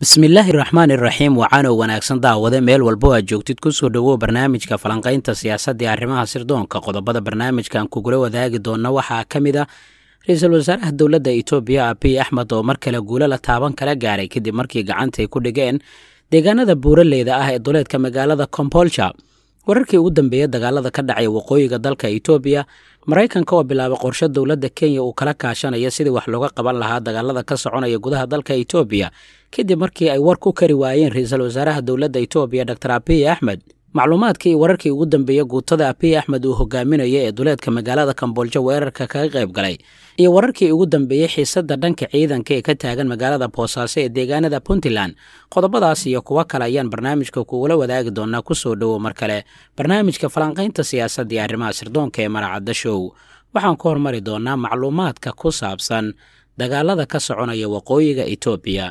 bismillaahi raxmaan iraxiim waxaanoo wanaagsan daawade meel walbo aad joogtid ku soo dhowow barnaamijka falanqaynta siyaasadii arrimaha sirdoonka qodobada barnaamijkan kugula wadaagi doona waxaa ka mid ah ra-iisul wasaaraha dowladda etoobiya abiy axmed oo mar kale guulo la taaban kala gaaray kadib markii gacantay ku dhigeen deegaanada buuraleyda ah ee duleedka magaalada kombolja wararkii ugu dambeeya dagaalada ka dhacay waqooyiga dalka etoobiya maraykanka oo bilaabay qorsho dowladda kenya uu kala kaashanayo sidii wax looga qaban lahaa dagaalada ka soconaya gudaha dalka etoobiya kadib markii ay war ku kari waayeen ra-iisul wasaaraha dowladda etoobiya dor abiy axmed iyo wararkii ugu dambeeyey guutada abiy axmed uu hogaaminaya ee duleedka magaalada kambooljo weerarka kaga qayb galay iyo wararkii ugu dambeeyey xiisadda dhanka ciidanka ee ka taagan magaalada boosaaso ee deegaanada puntland qodobadaas iyo kuwo kale ayaan barnaamijka kugula wadaagi doonaa ku soo dhowow mar kale barnaamijka falanqaynta siyaasadda iyo arrimaha sirdoonka ee maracadda show waxaan ku hormari doonnaa macluumaadka ku saabsan dagaalada ka soconaya waqooyiga etoobiya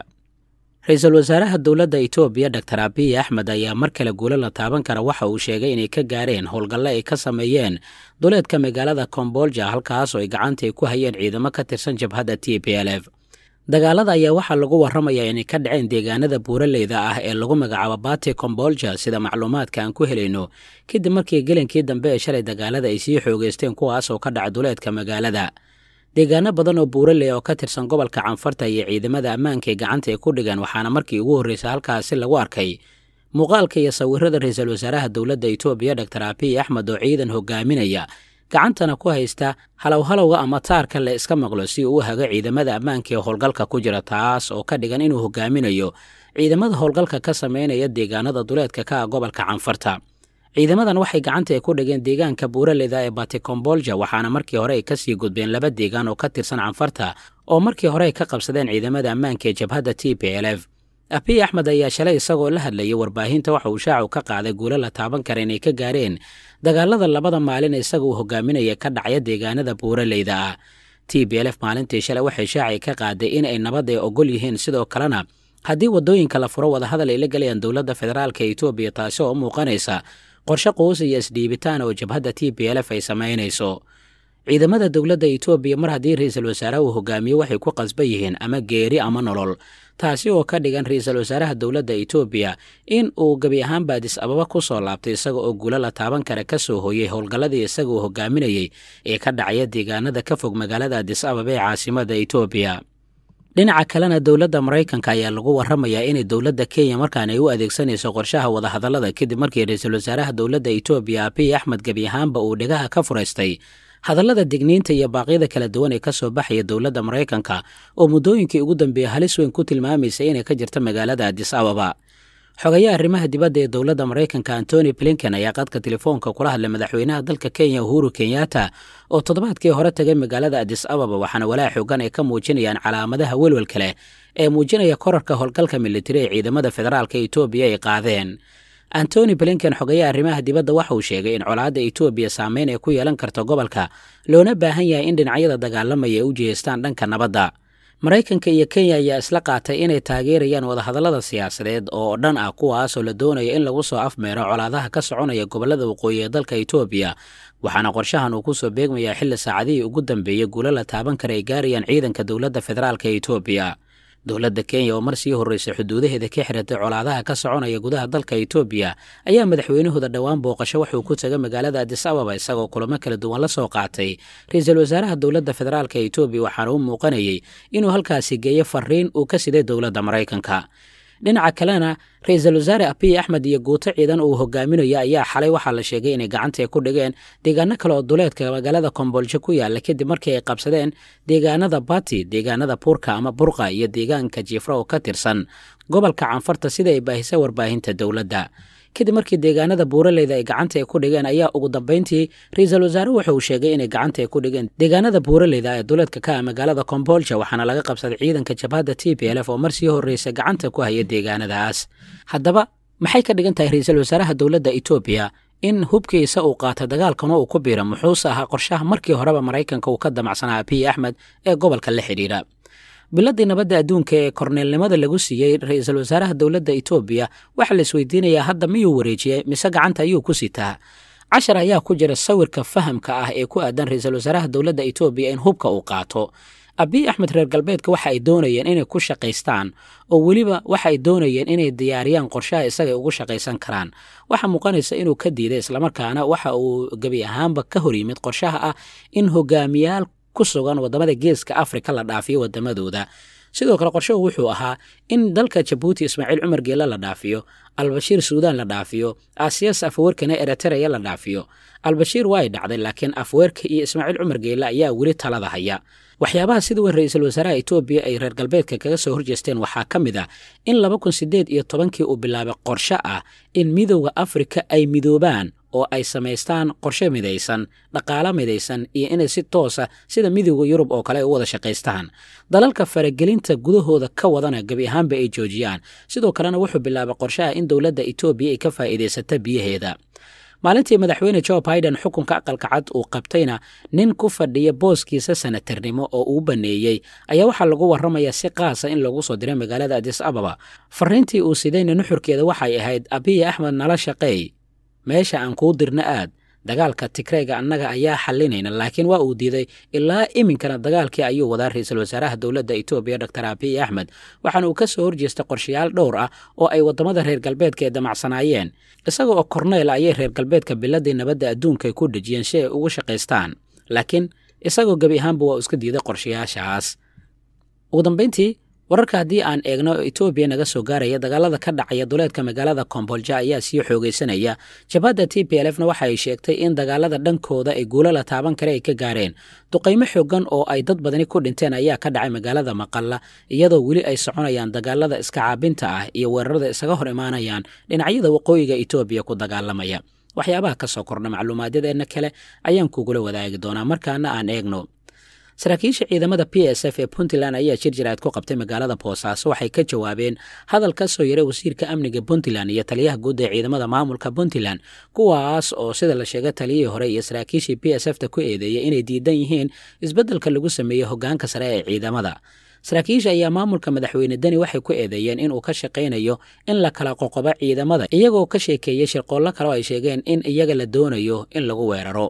ra-iisul wasaaraha dowladda itoobiya doktor abiy axmed ayaa mar kale guulo la taaban kara waxa uu sheegay inay ka gaareen howlgallo ay ka sameeyeen duleedka magaalada kombolja halkaas oo ay gacanta ay ku hayeen ciidamo ka tirsan jabhadda t p l f dagaalada ayaa waxaa lagu warramayaa inay ka dhaceen deegaanada buuraleyda ah ee lagu magacaabo bati kombolja sida macluumaadka aan ku helayno kadib markii gelinkii dambe ee shalay dagaalada ay sii xoogeysteen kuwaas oo ka dhaca duleedka magaalada deegaano badan oo buuraley oo ka tirsan gobolka canfarta iyo ciidamada ammaanka ee gacanta ay ku dhigeen waxaana markii ugu horreysa halkaasi lagu arkay muuqaalka iyo sawirrada ra-iisul wasaaraha dowladda etoobiya dor abiy axmed oo ciidan hogaaminaya gacantana ku haysta halowhalowga ama taarka la iska maqlo si uu u hago ciidamada ammaanka ee howlgalka ku jira taas oo ka dhigan inuu hogaaminayo ciidamada howlgalka ka sameynaya deegaanada duleedka ka ah gobolka canfarta ciidamadan waxay gacanta ay ku dhigeen deegaanka buuraleyda ee batikombolja waxaana markii hore ay kasii gudbeen laba deegaan oo ka tirsan canfarta oo markii hore ay ka qabsadeen ciidamada ammaanka ee jabhadda t p l f abiy axmed ayaa shalay isagoo la hadlayay warbaahinta waxa uu shaacu ka qaaday guulo la taaban kara inay ka gaareen dagaalada labada maalin ee isaga uu hogaaminaya ka dhacya deegaanada buuraleyda ah t b lf maalintii shalay waxay shaacii ka qaaday in ay nabad ay ogol yihiin sidoo kalena haddii waddooyinka la furo wadahadal ay la gelayaan dowladda federaalka etoobiya taasi oo u muuqanaysa qorshe quus iyo isdhiibitaan oo jabhadda t b lf ay samaynayso ciidamada dowladda etoobiya mar haddii ra-iisul uu hogaamiyo waxay ku qasban yihiin ama geeri ama nolol taasi oo ka dhigan ra-iisul wasaaraha dowladda itoobiya in uu gebi ahaanba adis ababa ku soo laabtay isaga oo guulo la taaban kara ka soo hooyey howlgalladii isaga uu hogaaminayey ee ka dhacaya deegaanada ka fog magaalada adis ababa ee caasimada itoobiya dhinaca kalena dowladda maraykanka ayaa lagu warramayaa inay dowladda kenya markaan ay u adeegsanayso qorshaha wadahadallada kadib markii ra-iisul wasaaraha dowladda etoobiya abiy axmed gebi ahaanba uu dhegaha ka furaystay hadallada digniinta iyo baaqyada kala duwan ee ka soo baxaya dowladda maraykanka oo muddooyinkii ugu dambeeya halis weyn ku tilmaamaysa inay ka jirto magaalada adis ababa xogayaha arrimaha dibadda ee dowladda maraykanka antony blinken ayaa qadka telefoonka kula hadlay madaxweynaha dalka kenya uhuru kenyatta oo toddobaadkii hore tagay magaalada adis ababa waxaana walaa xoogan ay ka muujinayaan calaamadaha welwel kale ee muujinaya korarka howlgalka militari ee ciidamada federaalka etoobiya ay qaadeen antony blinken xogayaha arrimaha dibadda waxa uu sheegay in colaadda etoobiya saameyn ay ku yeelan karto gobolka loona baahan yahay in dhinacyada dagaalamaya ay u jihaystaan dhanka nabadda maraykanka iyo kenya ayaa isla qaatay inay taageerayaan wadahadallada siyaasadeed oo dhan ah kuwaasoo la doonaya in lagu soo afmeero colaadaha ka soconaya gobollada waqooyi ee dalka etoobiya waxaana qorshahan uu kusoo beegmayaa xilli saacadihii ugu dambeeyey guulo la taaban kara ay gaarayaan ciidanka dowladda federaalka etoobiya dowladda kenya oo mar sii horreysa xuduudaheeda ka xiratay colaadaha ka soconaya gudaha dalka etoobiya ayaa madaxweynahooda dhowaan booqasho wuxuu ku taga magaalada adis ababa isagoo kulamo kala duwan la soo qaatay ra-iisul wasaaraha dowladda federaalka etoobiya waxaana u muuqanayey inuu halkaasi geeyo fariin uu ka siday dowladda maraykanka dhinaca kalena ra-iisul wasaare abiye axmed iyo guuto ciidan uu hogaaminayo ayaa xalay waxaa la sheegay inay gacanta ku dhigeen deegaano kale oo duleedka magaalada kombolsho ku yaalla kadib markii ay qabsadeen deegaanada bati deegaanada buurka ama burqa iyo deegaanka jiifra oo ka tirsan gobolka canfarta sida ay baahisa warbaahinta dowladda kadib markii deegaanada buuraleyda ay gacanta ku dhigeen ayaa ugu dambeyntii ra-iisul wasaare wuxuu sheegay inay gacanta ku dhigeen deegaanada buuraleyda ee duleedka ka ah magaalada komboolja waxaana laga qabsaday ciidanka jabhadda t p lf oo mar sii horreysa gacanta ku haya deegaanadaas haddaba maxay ka dhigan tahay ra-iisul wasaaraha dowladda etoobiya in hubkiisa uu qaato dagaalkan uu ku biira muxuuse ahaa qorshaha markii horeba maraykanka uu ka damacsanaa abiy axmed ee gobolka la xidhiidha biladii nabadda adduunka ee korneelnimada lagu siiyey ra-iisul wasaaraha dowladda itoobiya waxaa la isweydiinayaa hadda miyuu wareejiyey mise gacanta ayuu ku sitaa cashar ayaa ku jira sawirka fahamka ah ee ku aadan ra-iisul wasaaraha dowladda itoobiya in hubka uu qaato abiy axmed reer galbeedka waxa ay doonayeen inay ku shaqaystaan oo weliba waxa ay doonayeen inay diyaariyaan qorshaha isaga ugu shaqaysan karaan waxaa muuqanaysa inuu ka diiday islamarkaana waxa uu gebi ahaanba ka hor yimid qorshaha ah in hogaamiyaal ku sugan wadamada geeska afrika la dhaafiyo wadamadooda sidoo kale qorshuhu wuxuu ahaa in dalka jabuuti ismaaciil cumar geele la dhaafiyo albashiir suudaan la dhaafiyo asiyas afweerkana eretereya la dhaafiyo albashiir waay dhacday laakiin afweerka iyo ismaaciil cumar geele ayaa weli talada haya waxyaabaha sida weyn ra-iisul wasaaraha etoobiya ay reer galbeedka kaga soo horjeesteen waxaa ka mid ah in laba kun siddeed iyo tobankii uu bilaabay qorshe ah in midowda afrika ay midoobaan oo ay samaystaan qorshe midaysan dhaqaalo midaysan iyo inay si toosa sida midowda yurub oo kale ay u wada shaqaystaan dalalka faragelinta gudahooda ka wadana gebi ahaanba ay joojiyaan sidoo kalena wuxuu bilaabay qorshe ah in dowladda etoobiya ay ka faa'iidaysata biyaheeda maalintii madaxweyne jo biden xukunka aqalka cad uu qabtayna nin ku fadhiya booskiisa sanatarnimo oo uu baneeyey ayaa waxaa lagu warramayaa si qaasa in loogu soo diray magaalada adis ababa fariintii uu sidayna nuxurkeeda waxay ahayd abiya axmed nala shaqeey meesha aan kuu dirna aad dagaalka tigrayga annaga ayaa xallinayna laakiin waa uu diiday ilaa iminkana dagaalkii ayuu wadaa ra-iisul wasaaraha dowladda etoobiya dor abiy axmed waxaana uu ka soo horjeesta qorshayaal dhowr ah oo ay waddamada reer galbeedka ee damacsanaayeen isaga oo korneyl ayay reer galbeedka biladii nabadda adduunka ku dhejiyeen si ay ugu shaqaystaan laakiin isagoo gebi ahaanba waa iska diiday qorshayaashaas ugu dambayntii wararka haddii aan eegno etoobiya naga soo gaaraya dagaalada ka dhacaya duleedka magaalada kombolja ayaa sii xoogaysanaya jabhadda t p na waxa ay sheegtay in dagaalada dhankooda ay guulo la taaban kare ay ka gaareen duqaymo xooggan oo ay dad badani ku dhinteen ayaa ka dhacay magaalada maqalla iyadoo weli ay soconayaan dagaalada iska caabinta ah iyo weerarada isaga hor imaanayaan dhinacyada waqooyiga etoobiya ku dagaalamaya waxyaabaha ka soo kordha macluumaadyadeenna kale ayaan kugula wadaagi doonaa markaana aan eegno saraakiisha ciidamada p s f ee puntland ayaa shir jaraad ku qabtay magaalada boosaaso waxay ka jawaabeen hadal ka soo yara wasiirka amniga puntland iyo taliyaha guud ee ciidamada maamulka puntland kuwaas oo sida la sheegay taliyihii hore iyo saraakiishii p s f ta ku eedeeyay inay diidan yihiin isbeddelka lagu sameeyey hoggaanka sare ee ciidamada saraakiisha ayaa maamulka madaxweyne deni waxay ku eedeeyeen inuu ka shaqaynayo in la kala qoqobo ciidamada iyagoo ka sheekeeyey shirqoollo kale oo ay sheegeen in iyaga la doonayo in lagu weeraro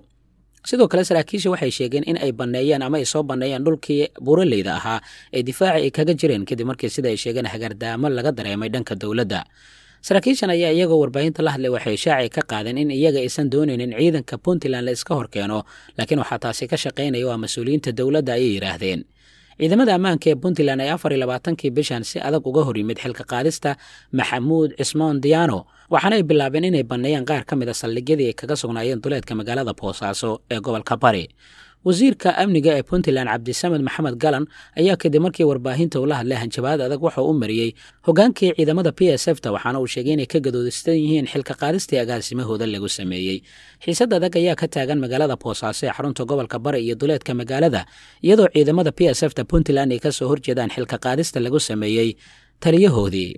sidoo kale saraakiisha waxay sheegeen in ay banneeyeen ama ay soo banneeyeen dhulkii buuraleyda ahaa ee difaaci ay kaga jireen kadib markii sida ay sheegeen hagardaamo laga dareemay dhanka dowladda saraakiishan ayaa iyagoo warbaahinta la hadlay waxay shaacay ka qaadeen in iyaga aysan doonaynin ciidanka puntland la iska horkeeno laakiin waxaa taasi ka shaqaynaya waa mas-uuliyiinta dowladda ayay yidhaahdeen ciidamada ammaanka ee puntland ay afar iyo labaatankii bishan si adag uga hor yimid xilka qaadista maxamuud cismaan diyaano waxaana ay bilaabeen inay banneeyaan qaar ka mid a ah saldhigyadii ay kaga sugnaayeen duleedka magaalada boosaaso ee gobolka bari wasiirka amniga ee puntland cabdisamed maxamed galan ayaa kadib markii warbaahinta ula hadlay hanjabaad adag waxa u mariyey hogaankii ciidamada p s f ta waxaana uu sheegay inay ka gadoodisan yihiin xilka qaadistii agaasimahooda lagu sameeyey xiisad adag ayaa ka taagan magaalada boosaaso ee xarunta gobolka bare iyo duleedka magaalada iyadoo ciidamada p s f ta puntland ay kasoo horjeedaan xilka qaadista lagu sameeyey taliyahoodii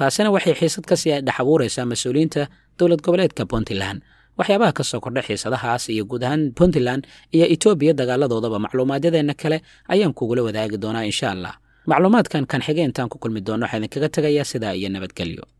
taasina waxay xiisad kasii dhex abuureysaa mas-uuliyiinta dowlad goboleedka puntland waxyaabaha ka soo kordha xiisadahaas iyo guud ahaan puntland iyo etoobiya dagaaladoodaba macluumaadyadeenna kale ayaan kugula wadaagi doonaa insha allah macluumaadkan kan xige intaan ku kulmi doono waxaa idinkaga tegayaa sidaa iyo nabadgelyo